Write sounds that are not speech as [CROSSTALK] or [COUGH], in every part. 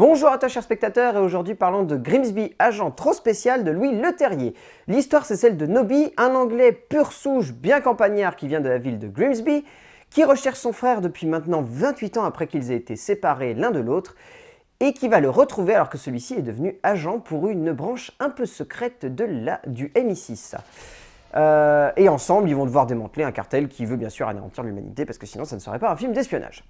Bonjour à toi chers spectateurs et aujourd'hui parlons de Grimsby, agent trop spécial de Louis Leterrier. L'histoire c'est celle de Nobby, un anglais pur souche bien campagnard qui vient de la ville de Grimsby, qui recherche son frère depuis maintenant 28 ans après qu'ils aient été séparés l'un de l'autre et qui va le retrouver alors que celui-ci est devenu agent pour une branche un peu secrète de la, du MI6. Euh, et ensemble, ils vont devoir démanteler un cartel qui veut bien sûr anéantir l'humanité parce que sinon ça ne serait pas un film d'espionnage.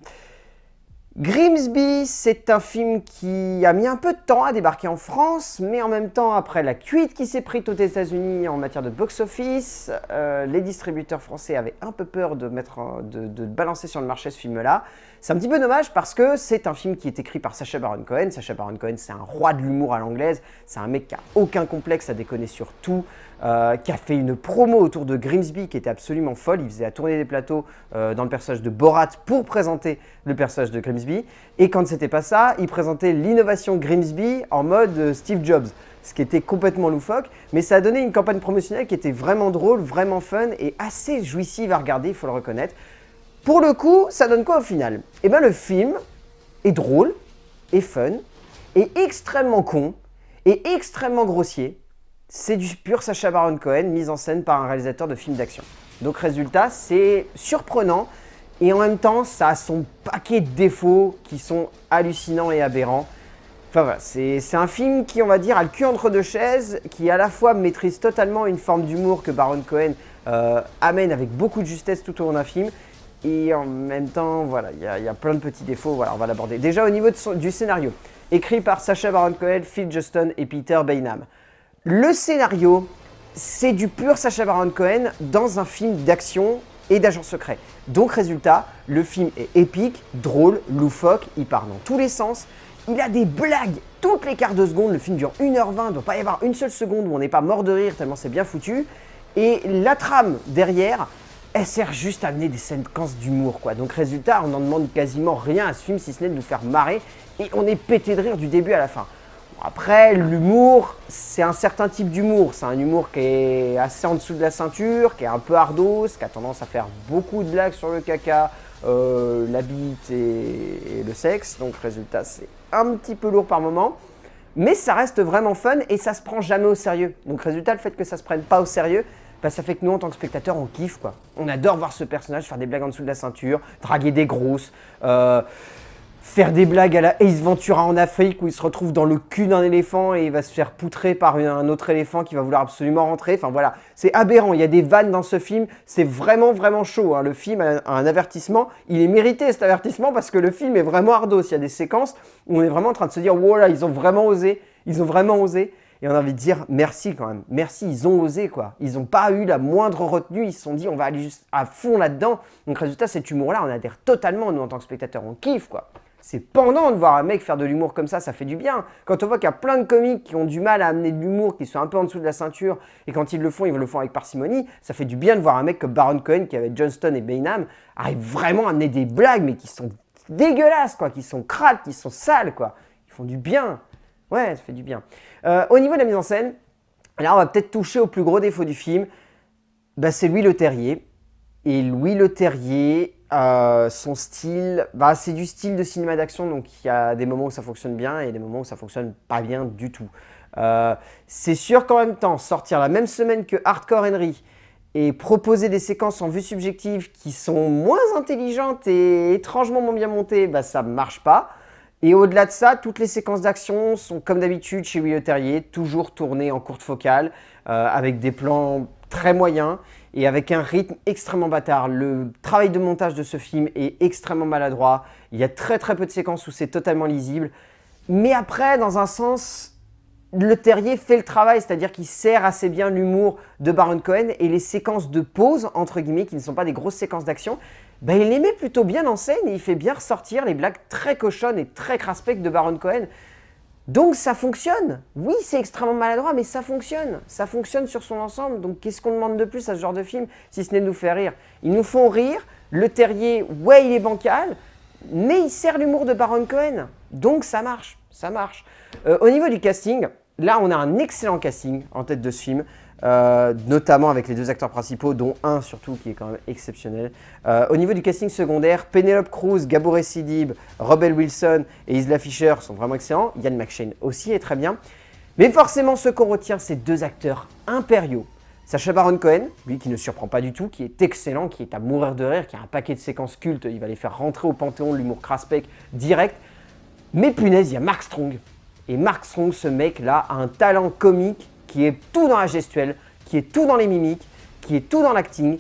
Grimsby, c'est un film qui a mis un peu de temps à débarquer en France, mais en même temps, après la cuite qui s'est prise aux États-Unis en matière de box-office, euh, les distributeurs français avaient un peu peur de, mettre, de, balancer sur le marché ce film-là. C'est un petit peu dommage parce que c'est un film qui est écrit par Sacha Baron Cohen. Sacha Baron Cohen, c'est un roi de l'humour à l'anglaise, c'est un mec qui a aucun complexe à déconner sur tout. Euh, qui a fait une promo autour de Grimsby qui était absolument folle. Il faisait à tourner des plateaux euh, dans le personnage de Borat pour présenter le personnage de Grimsby. Et quand c'était pas ça, il présentait l'innovation Grimsby en mode euh, Steve Jobs, ce qui était complètement loufoque. Mais ça a donné une campagne promotionnelle qui était vraiment drôle, vraiment fun et assez jouissive à regarder, il faut le reconnaître. Pour le coup, ça donne quoi au final Eh bien, le film est drôle, est fun, est extrêmement con, et extrêmement grossier. C'est du pur Sacha Baron Cohen, mis en scène par un réalisateur de films d'action. Donc résultat, c'est surprenant, et en même temps, ça a son paquet de défauts qui sont hallucinants et aberrants. Enfin voilà, c'est un film qui, on va dire, a le cul entre deux chaises, qui à la fois maîtrise totalement une forme d'humour que Baron Cohen euh, amène avec beaucoup de justesse tout au long d'un film, et en même temps, voilà, il y, a plein de petits défauts, voilà, on va l'aborder. Déjà au niveau du scénario, écrit par Sacha Baron Cohen, Phil Justin et Peter Bainham. Le scénario, c'est du pur Sacha Baron Cohen dans un film d'action et d'agents secrets. Donc résultat, le film est épique, drôle, loufoque, il part dans tous les sens, il a des blagues toutes les quarts de seconde, le film dure 1h20, il doit pas y avoir une seule seconde où on n'est pas mort de rire tellement c'est bien foutu, et la trame derrière, elle sert juste à amener des séquences d'humour quoi. Donc résultat, on n'en demande quasiment rien à ce film si ce n'est de nous faire marrer, et on est pété de rire du début à la fin. Après, l'humour, c'est un certain type d'humour. C'est un humour qui est assez en dessous de la ceinture, qui est un peu ardos, qui a tendance à faire beaucoup de blagues sur le caca, euh, la bite et, le sexe. Donc, résultat, c'est un petit peu lourd par moment. Mais ça reste vraiment fun et ça se prend jamais au sérieux. Donc, résultat, le fait que ça se prenne pas au sérieux, bah, ça fait que nous, en tant que spectateurs, on kiffe. quoi. On adore voir ce personnage faire des blagues en dessous de la ceinture, draguer des grosses. Euh, faire des blagues à la Ace Ventura en Afrique où il se retrouve dans le cul d'un éléphant et il va se faire poutrer par un autre éléphant qui va vouloir absolument rentrer. Enfin voilà, c'est aberrant. Il y a des vannes dans ce film. C'est vraiment, vraiment chaud. Hein. Le film a un avertissement. Il est mérité cet avertissement parce que le film est vraiment ardos. Il y a des séquences où on est vraiment en train de se dire wow, oh là, ils ont vraiment osé. Ils ont vraiment osé. Et on a envie de dire merci quand même. Merci, ils ont osé quoi. Ils n'ont pas eu la moindre retenue. Ils se sont dit on va aller juste à fond là-dedans. Donc résultat, cet humour-là, on adhère totalement nous en tant que spectateurs. On kiffe quoi. C'est pendant de voir un mec faire de l'humour comme ça, ça fait du bien. Quand on voit qu'il y a plein de comiques qui ont du mal à amener de l'humour, qui sont un peu en dessous de la ceinture, et quand ils le font, ils le font avec parcimonie, ça fait du bien de voir un mec comme Baron Cohen, qui avec Johnston et Bainham, arrive vraiment à amener des blagues, mais qui sont dégueulasses, quoi, qui sont crades, qui sont sales, quoi. Ils font du bien. Ouais, ça fait du bien. Euh, au niveau de la mise en scène, là, on va peut-être toucher au plus gros défaut du film. Bah, c'est Louis Le Terrier. Et Louis Le Terrier, euh, son style, bah, c'est du style de cinéma d'action, donc il y a des moments où ça fonctionne bien et des moments où ça fonctionne pas bien du tout. Euh, c'est sûr qu'en même temps, sortir la même semaine que Hardcore Henry et proposer des séquences en vue subjective qui sont moins intelligentes et étrangement moins bien montées, bah, ça marche pas. Et au-delà de ça, toutes les séquences d'action sont comme d'habitude chez William Terrier, toujours tournées en courte focale, euh, avec des plans très moyens et avec un rythme extrêmement bâtard. Le travail de montage de ce film est extrêmement maladroit. Il y a très très peu de séquences où c'est totalement lisible. Mais après, dans un sens, le terrier fait le travail, c'est-à-dire qu'il sert assez bien l'humour de Baron Cohen et les séquences de pause, entre guillemets, qui ne sont pas des grosses séquences d'action, ben, il les met plutôt bien en scène et il fait bien ressortir les blagues très cochonnes et très craspectes de Baron Cohen. Donc ça fonctionne. Oui, c'est extrêmement maladroit, mais ça fonctionne. Ça fonctionne sur son ensemble. Donc qu'est-ce qu'on demande de plus à ce genre de film, si ce n'est de nous faire rire Ils nous font rire. Le terrier, ouais, il est bancal, mais il sert l'humour de Baron Cohen. Donc ça marche, ça marche. Euh, au niveau du casting, là, on a un excellent casting en tête de ce film. Euh, notamment avec les deux acteurs principaux, dont un surtout qui est quand même exceptionnel. Euh, au niveau du casting secondaire, Penelope Cruz, Gaboré Sidib, Rebel Wilson et Isla Fisher sont vraiment excellents. Yann McShane aussi est très bien. Mais forcément, ce qu'on retient, c'est deux acteurs impériaux. Sacha Baron Cohen, lui qui ne surprend pas du tout, qui est excellent, qui est à mourir de rire, qui a un paquet de séquences cultes, il va les faire rentrer au panthéon de l'humour craspec direct. Mais punaise, il y a Mark Strong. Et Mark Strong, ce mec-là, a un talent comique qui est tout dans la gestuelle, qui est tout dans les mimiques, qui est tout dans l'acting,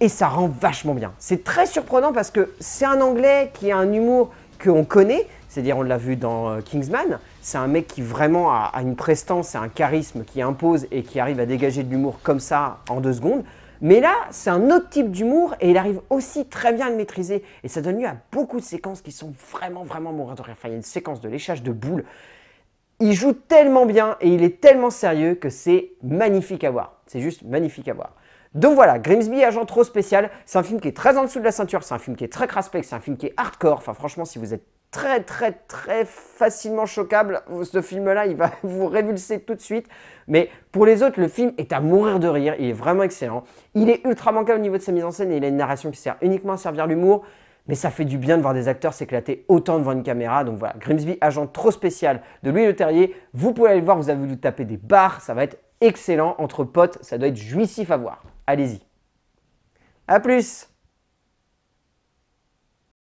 et ça rend vachement bien. C'est très surprenant parce que c'est un anglais qui a un humour qu'on connaît, c'est-à-dire on l'a vu dans euh, Kingsman, c'est un mec qui vraiment a, une prestance, et un charisme qui impose et qui arrive à dégager de l'humour comme ça en deux secondes. Mais là, c'est un autre type d'humour et il arrive aussi très bien à le maîtriser. Et ça donne lieu à beaucoup de séquences qui sont vraiment, vraiment mourantes il y a une séquence de léchage de boules il joue tellement bien et il est tellement sérieux que c'est magnifique à voir. C'est juste magnifique à voir. Donc voilà, Grimsby, agent trop spécial, c'est un film qui est très en dessous de la ceinture, c'est un film qui est très craspect, c'est un film qui est hardcore. Enfin franchement, si vous êtes très très très facilement choquable, ce film-là, il va [LAUGHS] vous révulser tout de suite. Mais pour les autres, le film est à mourir de rire, il est vraiment excellent. Il est ultra manqué au niveau de sa mise en scène et il a une narration qui sert uniquement à servir l'humour mais ça fait du bien de voir des acteurs s'éclater autant devant une caméra. Donc voilà, Grimsby, agent trop spécial de Louis Le Terrier. Vous pouvez aller le voir, vous avez voulu taper des barres, ça va être excellent entre potes, ça doit être jouissif à voir. Allez-y. A plus